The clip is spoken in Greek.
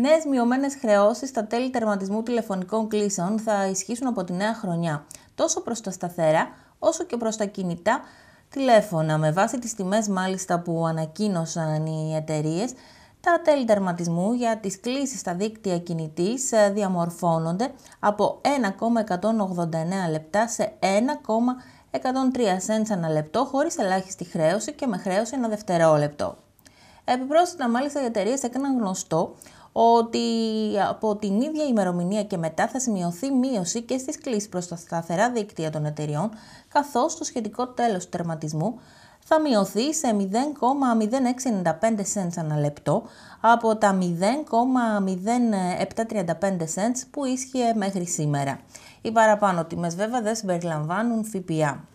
Νέες μειωμένες χρεώσεις στα τέλη τερματισμού τηλεφωνικών κλήσεων θα ισχύσουν από τη νέα χρονιά, τόσο προς τα σταθερά όσο και προς τα κινητά τηλέφωνα. Με βάση τις τιμές, μάλιστα, που ανακοίνωσαν οι εταιρείες, τα τέλη τερματισμού για τις κλήσεις στα δίκτυα κινητής ε, διαμορφώνονται από 1,189 λεπτά σε 1,103 cents ανά λεπτό χωρίς ελάχιστη χρέωση και με χρέωση ένα δευτερόλεπτο. Επιπρόσθετα μάλιστα οι εταιρείες έκαναν γνωστό ότι από την ίδια ημερομηνία και μετά θα σημειωθεί μείωση και στις κλήσεις προς τα σταθερά δίκτυα των εταιριών, καθώς το σχετικό τέλος του τερματισμού θα μειωθεί σε 0,0695 cents ανά λεπτό από τα 0,0735 cents που ίσχυε μέχρι σήμερα. Οι παραπάνω τιμές βέβαια δεν συμπεριλαμβάνουν ΦΠΑ.